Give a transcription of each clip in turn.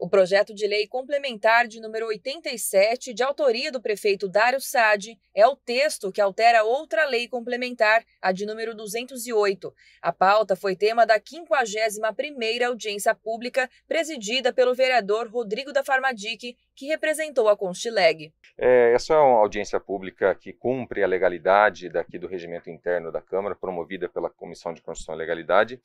O projeto de lei complementar de número 87, de autoria do prefeito Dário Sade, é o texto que altera outra lei complementar, a de número 208. A pauta foi tema da 51ª audiência pública presidida pelo vereador Rodrigo da Farmadic, que representou a Constileg. É, essa é uma audiência pública que cumpre a legalidade daqui do regimento interno da Câmara, promovida pela Comissão de Constituição e Legalidade,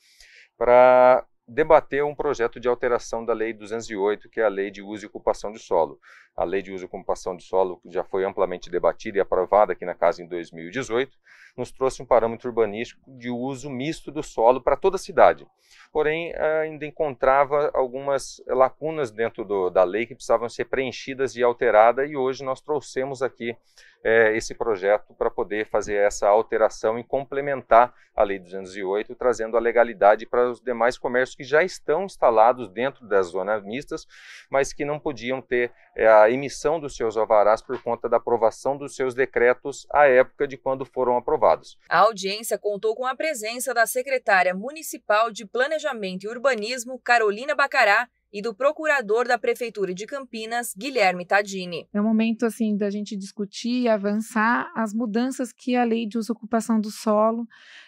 para debateu um projeto de alteração da Lei 208, que é a Lei de Uso e Ocupação de Solo. A Lei de Uso e Ocupação de Solo já foi amplamente debatida e aprovada aqui na Casa em 2018, nos trouxe um parâmetro urbanístico de uso misto do solo para toda a cidade. Porém, ainda encontrava algumas lacunas dentro do, da lei que precisavam ser preenchidas e alteradas, e hoje nós trouxemos aqui é, esse projeto para poder fazer essa alteração e complementar a Lei 208, trazendo a legalidade para os demais comércios que já estão instalados dentro das zonas mistas, mas que não podiam ter é, a emissão dos seus alvarás por conta da aprovação dos seus decretos à época de quando foram aprovados. A audiência contou com a presença da secretária municipal de Planejamento e Urbanismo, Carolina Bacará, e do procurador da Prefeitura de Campinas, Guilherme Tadini. É um momento assim da gente discutir e avançar as mudanças que a lei de uso e ocupação do solo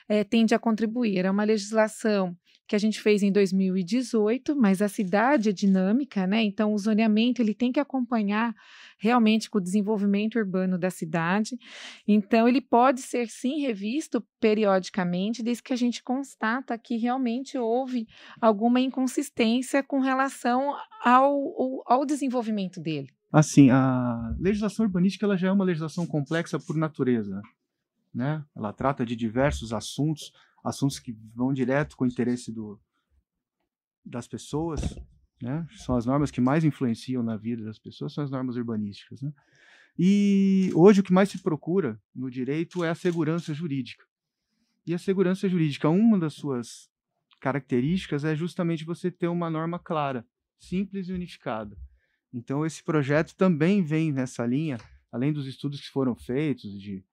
é, tende a contribuir. É uma legislação que a gente fez em 2018, mas a cidade é dinâmica, né? Então o zoneamento ele tem que acompanhar realmente com o desenvolvimento urbano da cidade. Então ele pode ser sim revisto periodicamente, desde que a gente constata que realmente houve alguma inconsistência com relação ao, ao desenvolvimento dele. Assim, a legislação urbanística ela já é uma legislação complexa por natureza, né? Ela trata de diversos assuntos assuntos que vão direto com o interesse do, das pessoas, né? São as normas que mais influenciam na vida das pessoas, são as normas urbanísticas, né? E hoje o que mais se procura no direito é a segurança jurídica. E a segurança jurídica, uma das suas características é justamente você ter uma norma clara, simples e unificada. Então esse projeto também vem nessa linha, além dos estudos que foram feitos de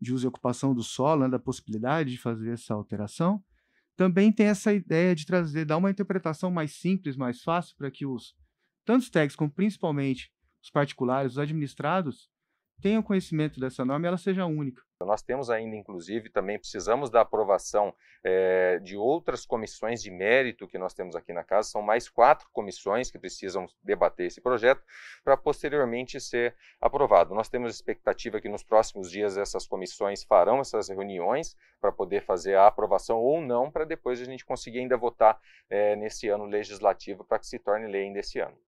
de uso e ocupação do solo, né, da possibilidade de fazer essa alteração, também tem essa ideia de trazer, dar uma interpretação mais simples, mais fácil, para que os tanto os tags como principalmente os particulares, os administrados, tenham conhecimento dessa norma e ela seja única. Nós temos ainda, inclusive, também precisamos da aprovação é, de outras comissões de mérito que nós temos aqui na casa. São mais quatro comissões que precisam debater esse projeto para posteriormente ser aprovado. Nós temos expectativa que nos próximos dias essas comissões farão essas reuniões para poder fazer a aprovação ou não, para depois a gente conseguir ainda votar é, nesse ano legislativo para que se torne lei ainda esse ano.